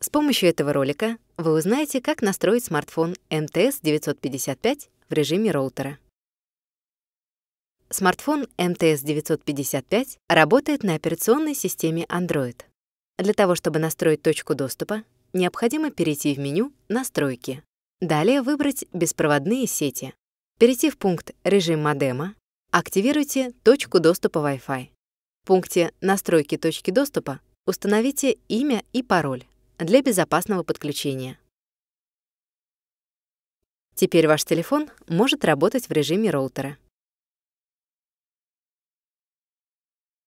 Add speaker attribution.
Speaker 1: С помощью этого ролика вы узнаете, как настроить смартфон МТС-955 в режиме роутера. Смартфон МТС-955 работает на операционной системе Android. Для того, чтобы настроить точку доступа, необходимо перейти в меню «Настройки». Далее выбрать «Беспроводные сети». Перейти в пункт «Режим модема», активируйте точку доступа Wi-Fi. В пункте «Настройки точки доступа» установите имя и пароль для безопасного подключения. Теперь
Speaker 2: ваш телефон может работать в режиме роутера.